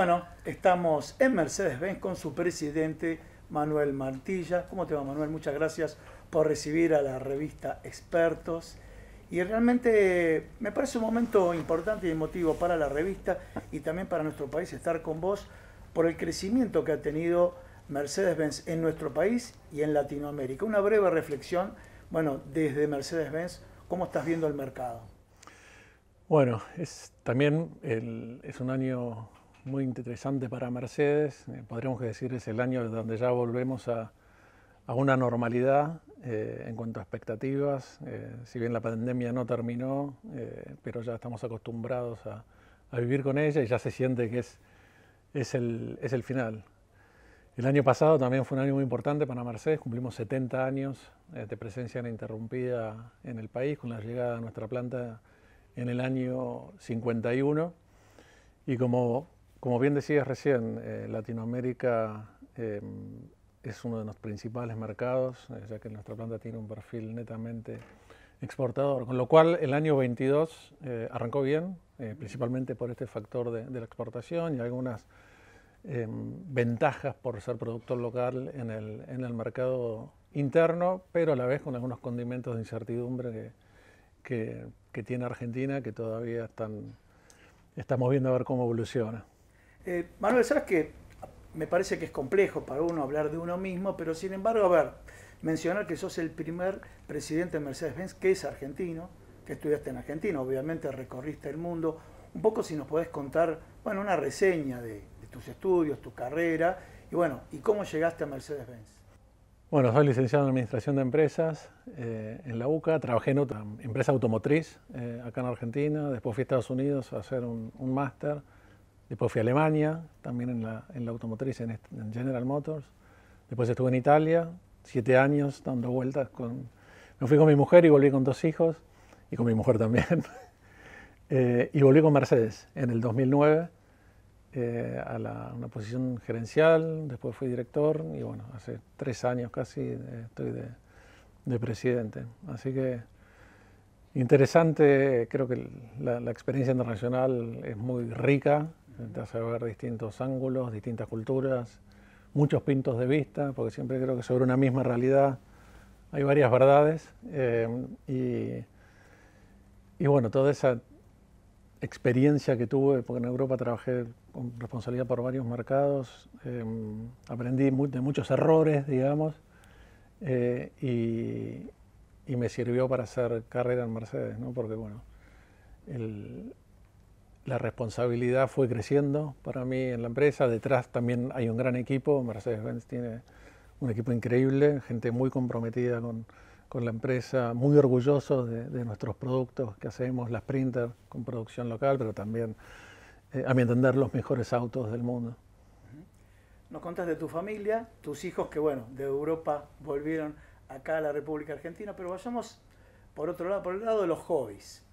Bueno, estamos en Mercedes-Benz con su presidente Manuel Martilla. ¿Cómo te va, Manuel? Muchas gracias por recibir a la revista Expertos. Y realmente me parece un momento importante y emotivo para la revista y también para nuestro país estar con vos por el crecimiento que ha tenido Mercedes-Benz en nuestro país y en Latinoamérica. Una breve reflexión, bueno, desde Mercedes-Benz, ¿cómo estás viendo el mercado? Bueno, es también es un año muy interesante para Mercedes. Eh, podríamos decir es el año donde ya volvemos a, una normalidad eh, en cuanto a expectativas. Eh, si bien la pandemia no terminó, pero ya estamos acostumbrados a, a, vivir con ella y ya se siente que es, es, el, es el final. El año pasado también fue un año muy importante para Mercedes, cumplimos 70 años de presencia ininterrumpida en el país con la llegada de nuestra planta en el año 51 y como como bien decías recién, eh, Latinoamérica em, es uno de los principales mercados, eh, ya que nuestra planta tiene un perfil netamente exportador, con lo cual el año 22 eh, arrancó bien, principalmente por este factor de, la exportación y algunas em, ventajas por ser productor local en el, mercado interno, pero a la vez con algunos condimentos de incertidumbre que, que tiene Argentina, que todavía están, estamos viendo a ver cómo evoluciona. Eh, Manuel, sabes que me parece que es complejo para uno hablar de uno mismo, pero sin embargo, a ver, mencionar que sos el primer presidente de Mercedes-Benz que es argentino, que estudiaste en Argentina, obviamente recorriste el mundo. Un poco si nos podés contar, bueno, una reseña de, tus estudios, tu carrera y bueno, y cómo llegaste a Mercedes-Benz. Bueno, soy licenciado en Administración de Empresas eh, en la UCA, trabajé en otra empresa automotriz eh, acá en Argentina, después fui a Estados Unidos a hacer un máster Después fui a Alemania, también en la, en la automotriz, en, General Motors. Después estuve en Italia, siete años dando vueltas. Con, me fui con mi mujer y volví con dos hijos, y con mi mujer también. Eh, y volví con Mercedes en el 2009 eh, a una posición gerencial, después fui director, y bueno, hace tres años casi eh, estoy de, de presidente. Así que interesante, creo que la, la experiencia internacional es muy rica Intentas ver distintos ángulos, distintas culturas, muchos pintos de vista, porque siempre creo que sobre una misma realidad hay varias verdades. Eh, y, bueno, toda esa experiencia que tuve, porque en Europa trabajé con responsabilidad por varios mercados, eh, aprendí de muchos errores, digamos, eh, y, me sirvió para hacer carrera en Mercedes, ¿no? porque bueno, el, la responsabilidad fue creciendo para mí en la empresa. Detrás también hay un gran equipo. Mercedes-Benz tiene un equipo increíble, gente muy comprometida con, la empresa, muy orgulloso de, nuestros productos que hacemos, las Sprinter con producción local, pero también, eh, a mi entender, los mejores autos del mundo. Nos contas de tu familia, tus hijos que, bueno, de Europa volvieron acá a la República Argentina, pero vayamos por otro lado, por el lado de los hobbies.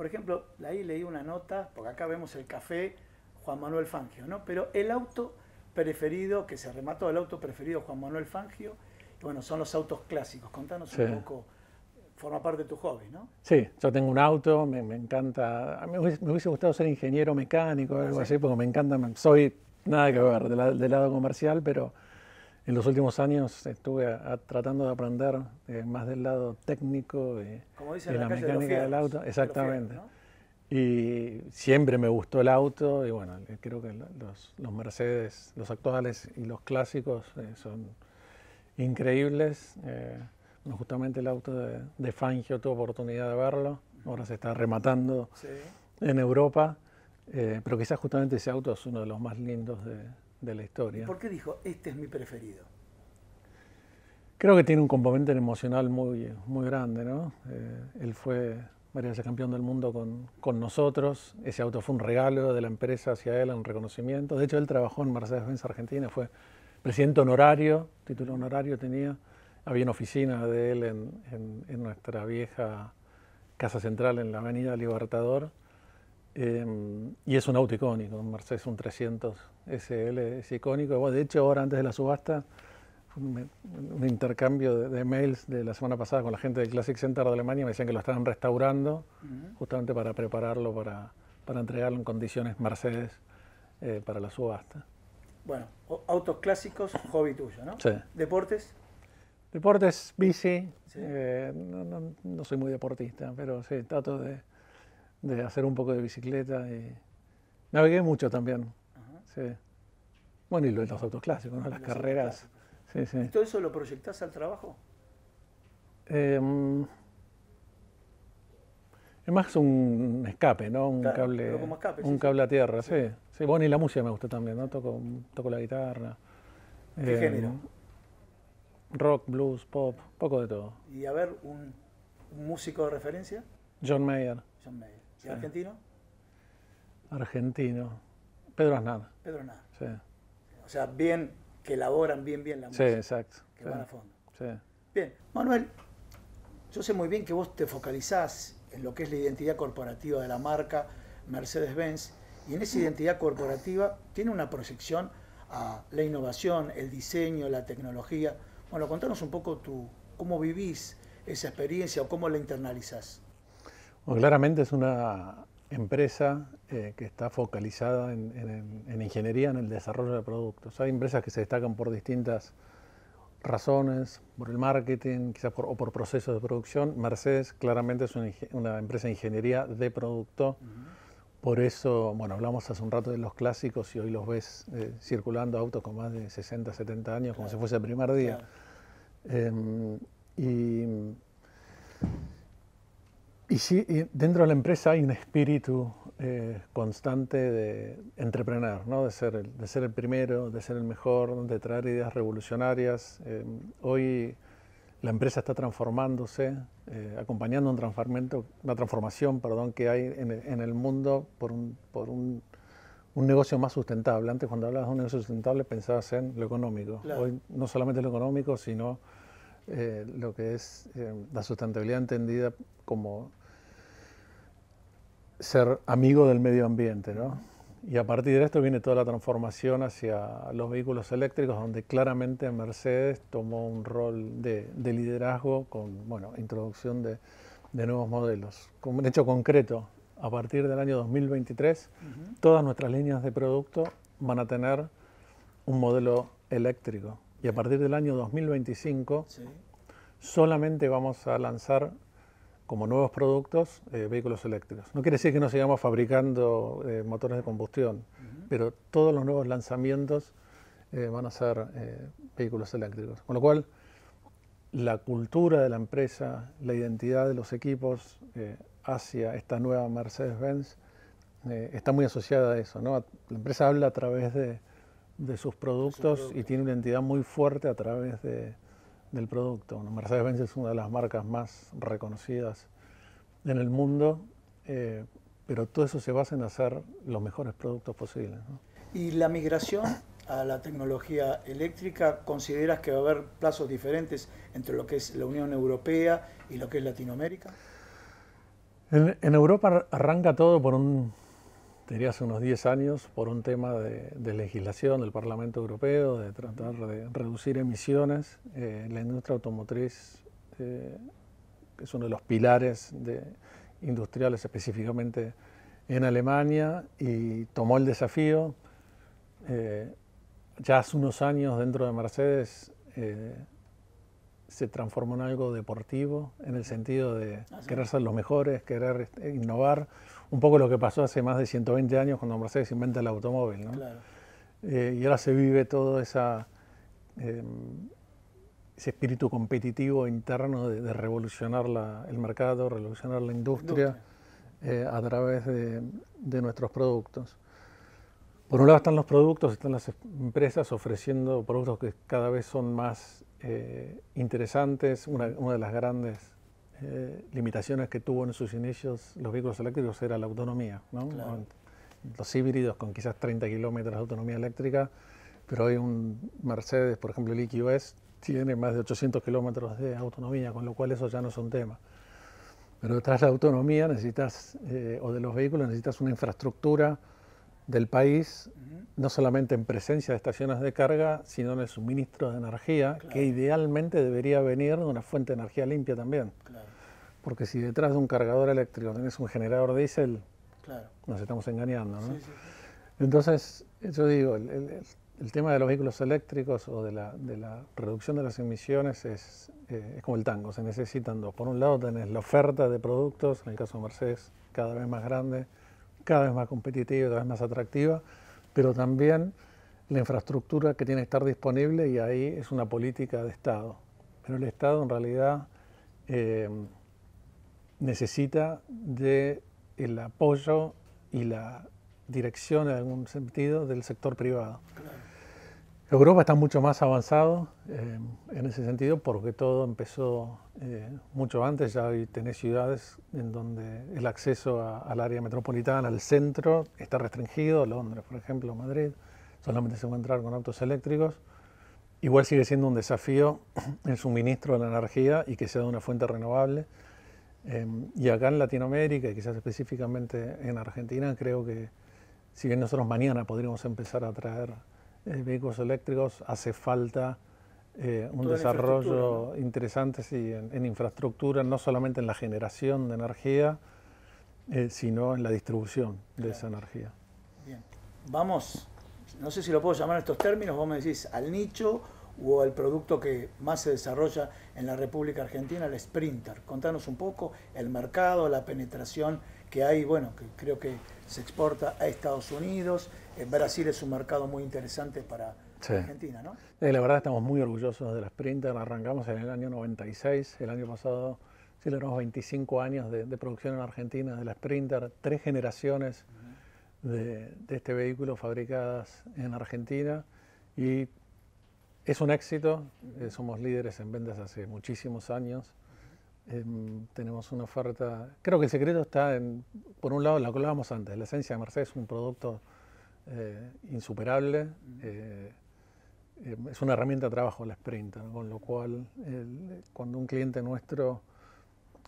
Por ejemplo, ahí leí una nota, porque acá vemos el café Juan Manuel Fangio, ¿no? Pero el auto preferido, que se remató el auto preferido Juan Manuel Fangio, bueno, son los autos clásicos. Contanos un poco, forma parte de tu hobby, ¿no? Sí, yo tengo un auto, me, encanta, a mí me hubiese, gustado ser ingeniero mecánico o algo ah, así, porque me encanta, soy nada que ver del lado comercial, pero en los últimos años estuve tratando de aprender eh, más del lado técnico y de la, mecánica del auto. Exactamente. Y siempre me gustó el auto y bueno, eh, creo que los, Mercedes, los actuales y los clásicos eh, son increíbles. justamente el auto de, Fangio tuve oportunidad de verlo, ahora se está rematando en Europa, pero quizás justamente ese auto es uno de los más lindos de, de la historia. ¿Por qué dijo, este es mi preferido? Creo que tiene un componente emocional muy, muy grande, ¿no? Eh, él fue varias veces campeón del mundo con, nosotros. Ese auto fue un regalo de la empresa hacia él, un reconocimiento. De hecho, él trabajó en Mercedes-Benz Argentina, fue presidente honorario, título honorario tenía. Había una oficina de él en, en, en nuestra vieja casa central en la Avenida Libertador. Em, y es un auto icónico, un Mercedes 300 SL es icónico. de hecho, ahora antes de la subasta, un, intercambio de, mails de la semana pasada con la gente del Classic Center de Alemania, me decían que lo estaban restaurando justamente para prepararlo, para, para, entregarlo en condiciones Mercedes eh, para la subasta. Bueno, autos clásicos, hobby tuyo, ¿no? Sí. ¿Deportes? Deportes, bici. Eh, no, no soy muy deportista, pero sí, trato de de hacer un poco de bicicleta y navegué mucho también. Bueno, y los autos clásicos, ¿no? las carreras. Sí, ¿Y todo eso lo proyectás al trabajo? Em, es más un escape, ¿no? Un cable. un cable a tierra, sí. sí. Bueno, y la música me gusta también, ¿no? Toco, toco la guitarra. ¿Qué em, género? Rock, blues, pop, poco de todo. ¿Y a ver, un, músico de referencia? John Mayer argentino? Argentino. Pedro nada. Pedro Aznar. Sí. O sea, bien, que elaboran bien, bien la música. Sí, exacto. Que van a fondo. Sí. Bien, Manuel, yo sé muy bien que vos te focalizás en lo que es la identidad corporativa de la marca Mercedes-Benz y en esa mm. identidad corporativa tiene una proyección a la innovación, el diseño, la tecnología. Bueno, contanos un poco tú, cómo vivís esa experiencia o cómo la internalizás claramente es una empresa eh, que está focalizada en, ingeniería, en el desarrollo de productos. Hay empresas que se destacan por distintas razones, por el marketing, quizás por, o por procesos de producción. Mercedes claramente es una, empresa de ingeniería de producto. Por eso, bueno, hablamos hace un rato de los clásicos y hoy los ves eh, circulando autos con más de 60, 70 años, como si fuese el primer día. Em, y y sí, dentro de la empresa hay un espíritu eh, constante de entreprenar, ¿no? de, ser el, de ser el primero, de ser el mejor, de traer ideas revolucionarias. Eh, hoy la empresa está transformándose, eh, acompañando un una transformación perdón, que hay en, el mundo por, un, negocio más sustentable. Antes cuando hablabas de un negocio sustentable pensabas en lo económico. Hoy no solamente lo económico, sino lo que es la sustentabilidad entendida como ser amigo del medio ambiente, ¿no? Y a partir de esto viene toda la transformación hacia los vehículos eléctricos, donde claramente Mercedes tomó un rol de, liderazgo con, bueno, introducción de, nuevos modelos. Como un hecho concreto, a partir del año 2023, todas nuestras líneas de producto van a tener un modelo eléctrico. Y a partir del año 2025, solamente vamos a lanzar como nuevos productos eh, vehículos eléctricos. No quiere decir que no sigamos fabricando eh, motores de combustión, pero todos los nuevos lanzamientos eh, van a ser vehículos eléctricos. Con lo cual, la cultura de la empresa, la identidad de los equipos hacia esta nueva Mercedes-Benz está muy asociada a eso. La empresa habla a través de, sus productos y tiene una identidad muy fuerte a través de, del producto. Mercedes-Benz es una de las marcas más reconocidas en el mundo, eh, pero todo eso se basa en hacer los mejores productos posibles. ¿Y la migración a la tecnología eléctrica, consideras que va a haber plazos diferentes entre lo que es la Unión Europea y lo que es Latinoamérica? en Europa arranca todo por un Sería hace unos 10 años, por un tema de, legislación del Parlamento Europeo, de tratar de reducir emisiones. en eh, la industria automotriz eh, que es uno de los pilares industriales, específicamente en Alemania, y tomó el desafío. Eh, ya hace unos años dentro de Mercedes se transformó en algo deportivo, en el sentido de ah, querer ser los mejores, querer este, innovar un poco lo que pasó hace más de 120 años cuando Mercedes inventa el automóvil. ¿no? Eh, y ahora se vive todo em, ese espíritu competitivo interno de, revolucionar el mercado, revolucionar la industria, eh, a través de, nuestros productos. Por un lado están los productos, están las empresas ofreciendo productos que cada vez son más eh, interesantes. una de las grandes eh, limitaciones que tuvo en sus inicios los vehículos eléctricos era la autonomía, Los híbridos con quizás 30 kilómetros de autonomía eléctrica, pero hoy un Mercedes, por ejemplo el EQS, tiene más de 800 kilómetros de autonomía, con lo cual eso ya no es un tema. Pero tras la autonomía necesitas, eh, o de los vehículos, necesitas una infraestructura del país, no solamente en presencia de estaciones de carga, sino en el suministro de energía, que idealmente debería venir de una fuente de energía limpia también. Porque si detrás de un cargador eléctrico tenés un generador diésel, nos estamos engañando. ¿no? Entonces, yo digo, el, tema de los vehículos eléctricos o de la, de reducción de las emisiones es, eh, es como el tango, se necesitan dos. Por un lado tenés la oferta de productos, en el caso de Mercedes, cada vez más grande, cada vez más competitiva, cada vez más atractiva, pero también la infraestructura que tiene que estar disponible y ahí es una política de Estado. Pero el Estado en realidad eh, necesita de el apoyo y la dirección en algún sentido del sector privado. Europa está mucho más avanzado eh, en ese sentido porque todo empezó eh, mucho antes. Ya hoy tenés ciudades en donde el acceso al área metropolitana, al centro, está restringido. Londres, por ejemplo, Madrid, solamente se puede entrar con autos eléctricos. Igual sigue siendo un desafío el suministro de la energía y que sea de una fuente renovable. Eh, y acá en Latinoamérica, y quizás específicamente en Argentina, creo que si bien nosotros mañana podríamos empezar a traer eh, vehículos eléctricos hace falta eh, un desarrollo interesante en, infraestructura, no solamente en la generación de energía, eh, sino en la distribución de esa energía. Bien, vamos, no sé si lo puedo llamar en estos términos, vos me decís al nicho o al producto que más se desarrolla en la República Argentina, el Sprinter. Contanos un poco el mercado, la penetración que hay, bueno, que creo que se exporta a Estados Unidos, Brasil es un mercado muy interesante para Argentina, ¿no? Eh, la verdad estamos muy orgullosos de la Sprinter, arrancamos en el año 96, el año pasado celebramos 25 años de, producción en Argentina de la Sprinter, tres generaciones de, este vehículo fabricadas en Argentina y es un éxito, eh, somos líderes en ventas hace muchísimos años. Em, tenemos una oferta, creo que el secreto está en, por un lado, lo que hablábamos antes, la esencia de Mercedes, es un producto eh, insuperable. Eh, es una herramienta de trabajo la Sprinter, con lo cual cuando un cliente nuestro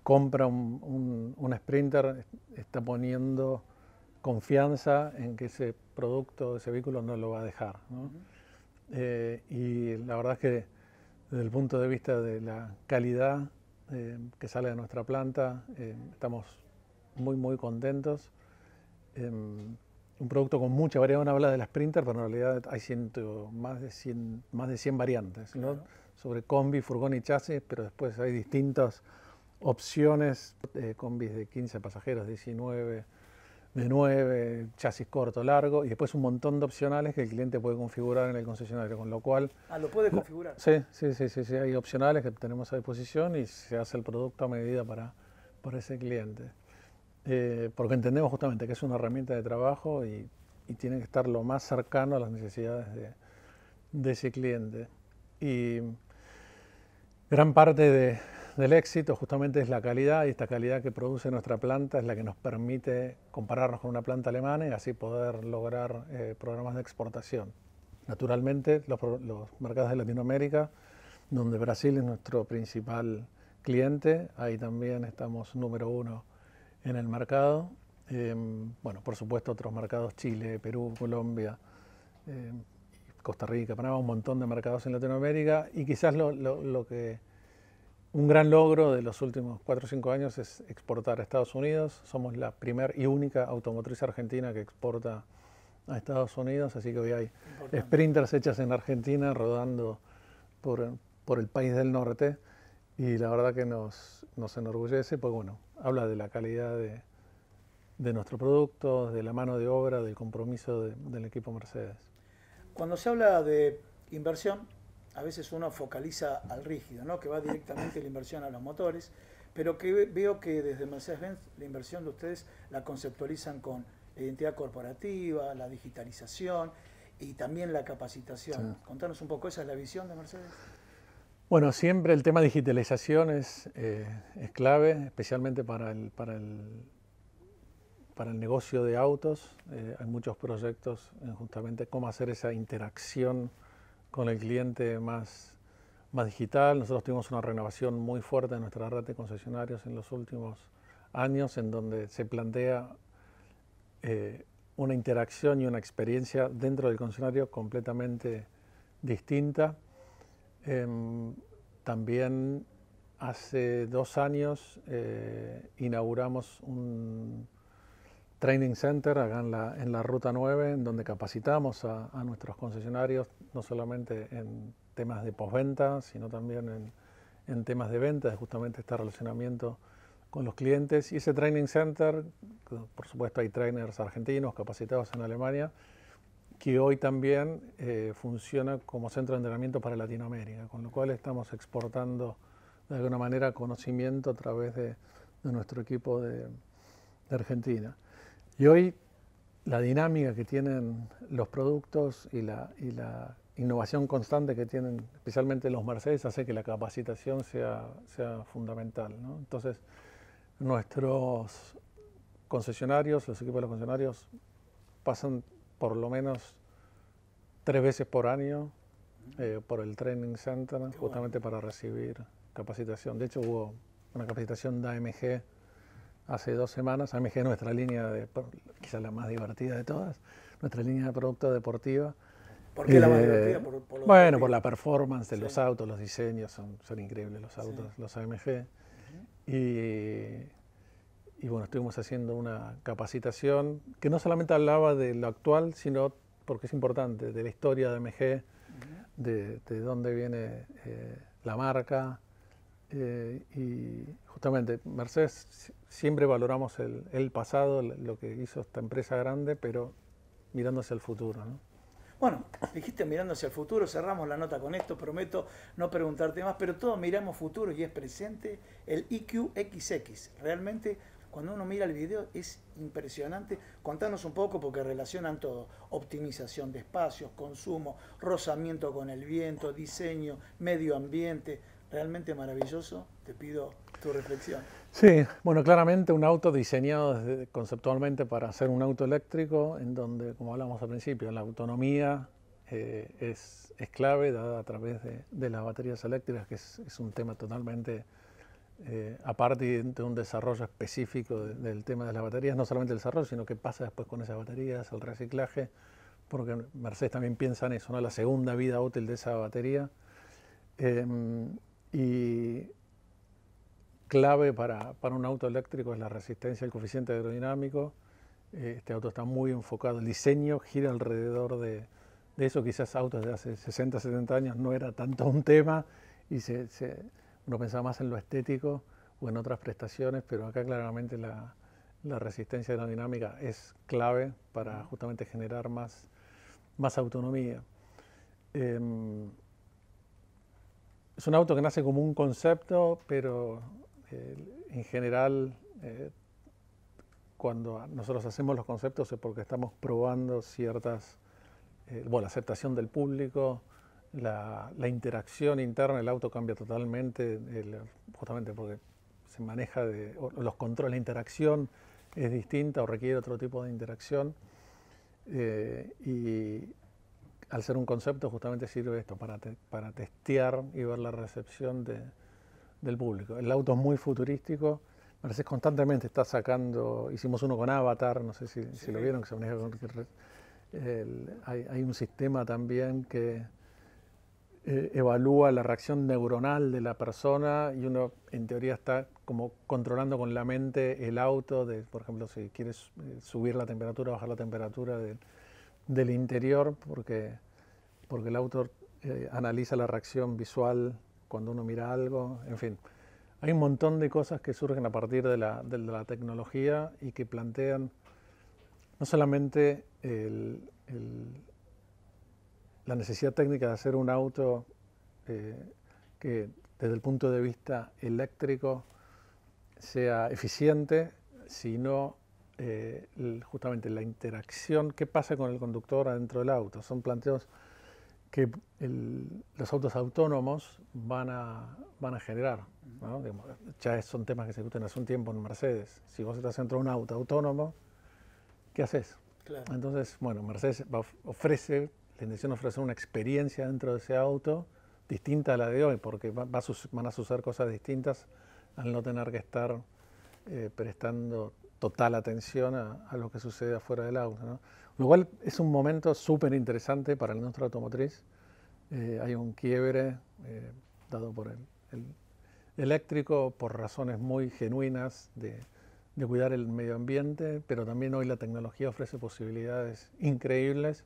compra un, sprinter, está poniendo confianza en que ese producto, ese vehículo no lo va a dejar. Eh, y la verdad es que desde el punto de vista de la calidad que sale de nuestra planta, estamos muy, muy contentos. Em, un producto con mucha variedad. Uno habla de la Sprinter, pero en realidad hay ciento, más, de 100, más de 100 variantes, Sobre combi, furgón y chasis, pero después hay distintas opciones, eh, combis de 15 pasajeros, 19, de 9, chasis corto, largo, y después un montón de opcionales que el cliente puede configurar en el concesionario, con lo cual... Ah, lo puede configurar. Sí, sí, sí, sí, sí hay opcionales que tenemos a disposición y se hace el producto a medida para, para ese cliente. Eh, porque entendemos justamente que es una herramienta de trabajo y, tiene que estar lo más cercano a las necesidades de, ese cliente. Y gran parte del éxito justamente es la calidad y esta calidad que produce nuestra planta es la que nos permite compararnos con una planta alemana y así poder lograr eh, programas de exportación. Naturalmente, los, mercados de Latinoamérica, donde Brasil es nuestro principal cliente, ahí también estamos número uno en el mercado. Em, bueno, por supuesto otros mercados, Chile, Perú, Colombia, em, Costa Rica, Panamá, un montón de mercados en Latinoamérica y quizás lo, que un gran logro de los últimos 4 o 5 años es exportar a Estados Unidos. Somos la primera y única automotriz argentina que exporta a Estados Unidos, así que hoy hay sprinters hechas en Argentina rodando por, por el país del norte y la verdad que nos, nos enorgullece, pues bueno, habla de la calidad de, nuestro producto, de la mano de obra, del compromiso del equipo Mercedes. Cuando se habla de inversión, a veces uno focaliza al rígido, ¿no? que va directamente la inversión a los motores, pero que veo que desde Mercedes-Benz la inversión de ustedes la conceptualizan con la identidad corporativa, la digitalización y también la capacitación. contarnos Contanos un poco, ¿esa es la visión de Mercedes? Bueno, siempre el tema de digitalización eh, es, clave, especialmente para el, negocio de autos. Eh, hay muchos proyectos en justamente cómo hacer esa interacción con el cliente más, digital. Nosotros tuvimos una renovación muy fuerte en nuestra red de concesionarios en los últimos años, en donde se plantea eh, una interacción y una experiencia dentro del concesionario completamente distinta Em, también hace dos años eh, inauguramos un training center acá en la, Ruta 9, en donde capacitamos a, a, nuestros concesionarios, no solamente en temas de postventa, sino también en, en temas de ventas, justamente este relacionamiento con los clientes. Y ese training center, por supuesto hay trainers argentinos capacitados en Alemania, que hoy también eh, funciona como centro de entrenamiento para Latinoamérica, con lo cual estamos exportando de alguna manera conocimiento a través de, nuestro equipo de, Argentina. Y hoy la dinámica que tienen los productos y la, la, innovación constante que tienen, especialmente los Mercedes, hace que la capacitación sea, sea fundamental. Entonces, nuestros concesionarios, los equipos de los concesionarios, pasan por lo menos tres veces por año eh, por el Training Center, justamente para recibir capacitación. De hecho, hubo una capacitación de AMG hace dos semanas. AMG es nuestra línea, de, quizás la más divertida de todas, nuestra línea de producto deportiva. ¿Por qué la más eh, divertida? bueno, por la performance de los autos, los diseños, son, increíbles los autos, los AMG. Y y bueno, estuvimos haciendo una capacitación que no solamente hablaba de lo actual, sino, porque es importante, de la historia de MG, de, de dónde viene eh, la marca. Eh, y justamente, Mercedes, siempre valoramos el, pasado, lo que hizo esta empresa grande, pero mirándose al futuro. ¿no? Bueno, dijiste mirándose al futuro, cerramos la nota con esto, prometo no preguntarte más, pero todos miramos futuro y es presente el IQXX. Realmente cuando uno mira el video es impresionante. Contanos un poco porque relacionan todo. Optimización de espacios, consumo, rozamiento con el viento, diseño, medio ambiente. Realmente maravilloso. Te pido tu reflexión. Sí, bueno, claramente un auto diseñado conceptualmente para ser un auto eléctrico, en donde, como hablamos al principio, la autonomía eh, es, clave dada a través de, las baterías eléctricas, que es un tema totalmente eh, aparte de un desarrollo específico del tema de las baterías, no solamente el desarrollo, sino qué pasa después con esas baterías, el reciclaje, porque Mercedes también piensa en eso, ¿no? la segunda vida útil de esa batería. Em, y clave para, un auto eléctrico es la resistencia, el coeficiente aerodinámico. este auto está muy enfocado, el diseño gira alrededor de, eso. Quizás autos de hace 60, 70 años no era tanto un tema y se uno pensaba más en lo estético o en otras prestaciones, pero acá claramente la, la resistencia aerodinámica es clave para justamente generar más, autonomía. Em, es un auto que nace como un concepto, pero eh, en general eh, cuando nosotros hacemos los conceptos es porque estamos probando ciertas, eh, bueno, la aceptación del público, la, interacción interna, el auto cambia totalmente, justamente porque se maneja de, los controles, la interacción es distinta o requiere otro tipo de interacción. Eh, y al ser un concepto justamente sirve esto, para, para testear y ver la recepción de, del público. El auto es muy futurístico. parece constantemente está sacando, hicimos uno con Avatar, no sé si, lo vieron, que se maneja con... hay un sistema también que eh, evalúa la reacción neuronal de la persona y uno en teoría está como controlando con la mente el auto, de, por ejemplo, si quieres eh, subir la temperatura, bajar la temperatura del interior, porque, porque el autor eh, analiza la reacción visual cuando uno mira algo, en fin. Hay un montón de cosas que surgen a partir de la, tecnología y que plantean no solamente el la necesidad técnica de hacer un auto eh, que desde el punto de vista eléctrico sea eficiente, sino eh, justamente la interacción, qué pasa con el conductor adentro del auto. Son planteos que los autos autónomos van a, van a generar. ya son temas que se discuten hace un tiempo en Mercedes. Si vos estás dentro de un auto autónomo, ¿qué haces? Entonces, bueno, Mercedes ofrece intención ofrecer una experiencia dentro de ese auto distinta a la de hoy, porque van a suceder cosas distintas al no tener que estar eh, prestando total atención a, lo que sucede afuera del auto. ¿no? Lo cual es un momento súper interesante para nuestra automotriz. Eh, hay un quiebre eh, dado por el, eléctrico por razones muy genuinas de, de cuidar el medio ambiente, pero también hoy la tecnología ofrece posibilidades increíbles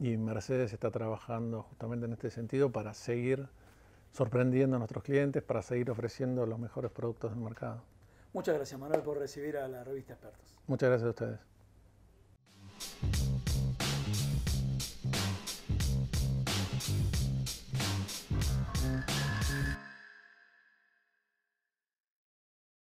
y Mercedes está trabajando justamente en este sentido para seguir sorprendiendo a nuestros clientes, para seguir ofreciendo los mejores productos del mercado. Muchas gracias Manuel por recibir a la revista Expertos. Muchas gracias a ustedes.